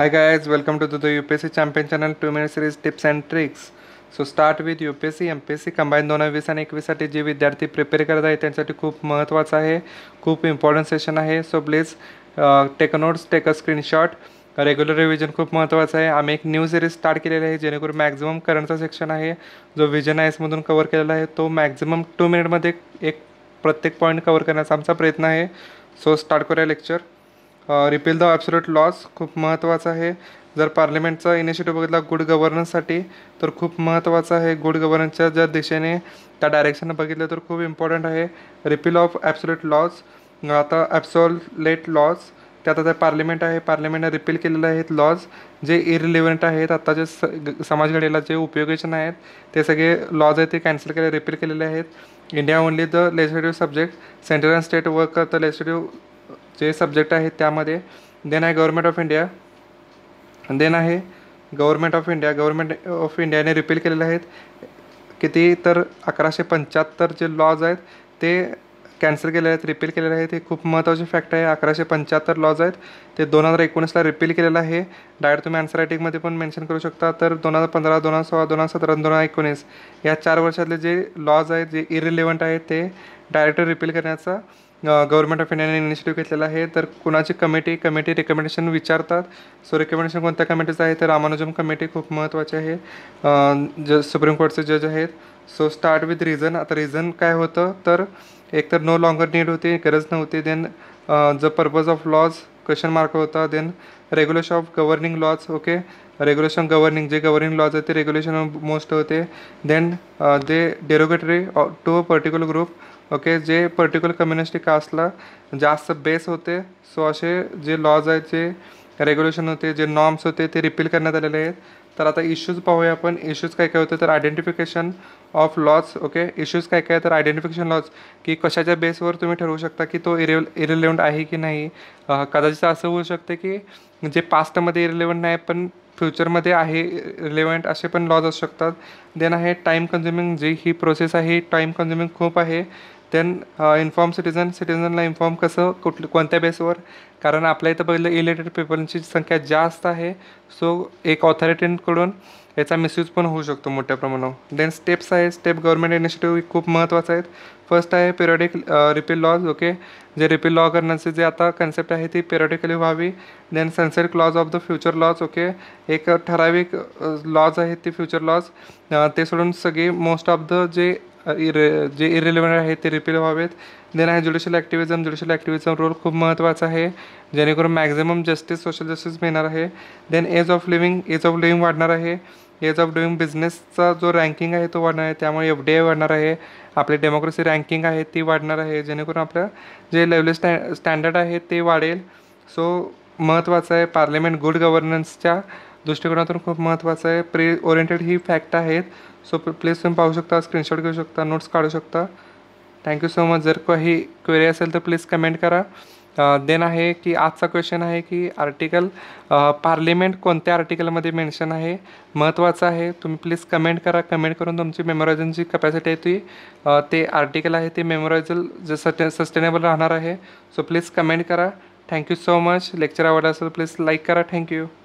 high guys, welcome to the the champion channel two minute Minute tips Tips tricks so start with U P S C M P S C combine दोन वीस आणि एकवीससाठी जे विद्यार्थी prepare करत आहेत त्यांच्यासाठी खूप महत्त्वाचं आहे खूप इम्पॉर्टंट सेशन आहे so please take notes take a screenshot regular revision खूप महत्त्वाचं आहे आम्ही एक न्यू सिरीज स्टार्ट केलेली आहे जेणेकरून मॅक्झिमम करंटचा सेशन आहे जो विजन एसमधून कव्हर केलेला आहे तो मॅक्झिमम टू मिनिटमध्ये एक प्रत्येक पॉईंट कवर करण्याचा आमचा प्रयत्न आहे सो स्टार्ट करूया lecture repeal the absolute laws खूप महत्त्वाचा आहे जर पार्लिमेंटचा इनिशिएटिव्ह बघितला गुड गव्हर्नन्ससाठी तर खूप महत्त्वाचा आहे गुड गव्हर्नन्सच्या ज्या दिशेने त्या डायरेक्शननं बघितलं तर खूप इम्पॉर्टंट आहे रिपील ऑफ ॲब्सोल्यूट लॉज आता ॲब्सोलेट लॉज त्यात आता पार्लिमेंट आहे पार्लिमेंटने रिपील केलेले आहेत लॉज जे इरिलिव्हंट आहेत आता जे स समाजघडीला जे उपयोगीचे नाहीत ते सगळे लॉज आहेत ते कॅन्सल केले रिपील केलेले आहेत India only the legislative subject central and state work the legislative जे सब्जेक्ट आहेत त्यामध्ये देन आहे गव्हर्मेंट ऑफ इंडिया देन आहे government of India government of इंडियाने रिपील केलेले आहेत किती तर अकराशे पंच्याहत्तर जे लॉज आहेत ते कॅन्सल केलेले आहेत रिपील केलेले आहेत हे खूप महत्त्वाचे फॅक्ट आहे अकराशे पंच्याहत्तर लॉज आहेत ते दोन हजार एकोणीसला रिपील केलेलं आहे डायरेक्ट तुम्ही आन्सर रायटिंगमध्ये पण मेन्शन करू शकता तर दोन हजार पंधरा दोन हजार सोळा दोन हजार सतरा दोन हजार एकोणीस या चार वर्षातले जे लॉज आहेत जे इरिलेवंट आहेत ते डायरेक्ट रिपील करण्याचा गव्हर्मेंट ऑफ इंडियाने इनिशिएटिव्ह घेतलेला आहे तर कुणाची कमिटी कमिटी रेकमेंडेशन विचारतात सो रेकमेंडेशन कोणत्या कमिटीचं आहे तर रामानुजम कमिटी खूप महत्त्वाची आहे ज सुप्रीम कोर्टचे जज आहेत सो स्टार्ट विथ रिझन आता रिझन काय होतं तर एक तर नो लॉंगर नीड होती गरज नव्हती then the purpose of laws question mark होता then regulation of governing laws okay regulation governing जे गव्हर्निंग लॉज होते ते रेग्युलेशन मोस्ट होते then they derogatory to a particular group okay जे पर्टिक्युलर कम्युनिस्टी कास्टला जास्त बेस होते सो असे जे लॉज आहेत जे रेग्युलेशन होते जे नॉर्म्स होते ते रिपील करण्यात आलेले आहेत तर आता इश्यूज पाहूया आपण इश्यूज काय काय होते तर identification of laws okay issues काय काय तर आयडेंटिफिकेशन लॉज की कशाच्या बेसवर तुम्ही ठरवू शकता की तो इरे इरिलेवंट आहे की नाही कदाचित असं होऊ शकते की जे पास्टमध्ये इरिलेवंट नाही पण फ्युचरमध्ये आहे रिलेवंट असे पण लॉज असू शकतात देन आहे टाईम कन्झ्युमिंग जी ही प्रोसेस आहे टाईम कन्झ्युमिंग खूप आहे देन इन्फॉर्म सिटिझन सिटिझनला इन्फॉर्म कसं कुठलं कोणत्या बेसवर कारण आपल्या इथं बघितलं इलेटेड पीपलची संख्या जास्त आहे सो एक ऑथॉरिटींकडून याचा मिसयूज पण होऊ शकतो मोठ्या प्रमाणावर देन स्टेप्स आहे स्टेप गव्हर्मेंट इनिशिएटिव्ह खूप महत्त्वाचं आहेत फर्स्ट आहे पिरियडिक रिपील लॉज ओके जे रिपील लॉ करण्याचे जे आता कन्सेप्ट आहे ती पिरियडिकली व्हावी then sunset clause of the future laws okay एक ठराविक लॉज uh, आहेत ती फ्युचर लॉज uh, ते सोडून सगळे मोस्ट ऑफ द जे इरे जे इरेलिव्हंट आहे ते रिपील व्हावेत देन आहे judicial activism judicial activism role खूप महत्त्वाचा आहे जेणेकरून मॅक्झिमम जस्टिस सोशल जस्टिस मिळणार आहे then ease of living ease of living वाढणार आहे एज ऑफ डुईंग बिझनेसचा जो रँकिंग आहे तो वाढणार आहे त्यामुळे एफ डी आय वाढणार आहे आपली डेमोक्रेसी रँकिंग आहे ती वाढणार आहे जेणेकरून आपलं जे लेवली स्टॅ स्टँडर्ड आहे ते वाढेल सो महत्त्वाचं आहे पार्लिमेंट गुड गव्हर्नन्सच्या दृष्टिकोनातून खूप महत्त्वाचं आहे प्रे ओरिएंटेड ही फॅक्ट आहेत सो प्लीज तुम्ही पाहू शकता स्क्रीनशॉट घेऊ शकता नोट्स काढू शकता थँक्यू सो मच जर काही क्वेरी असेल तर प्लीज कमेंट करा देन आहे की आजचा क्वेश्चन आहे की आर्टिकल पार्लिमेंट कोणत्या आर्टिकलमध्ये मेन्शन आहे महत्त्वाचं आहे तुम्ही प्लीज कमेंट करा कमेंट करून तुमची मेमोरायझनची कपॅसिटी आहे ती ते आर्टिकल आहे ते मेमोरायझल जे सटे सस्टेनेबल राहणार आहे सो प्लीज कमेंट करा थँक्यू सो मच लेक्चर आवडला असेल प्लीज लाईक करा थँक्यू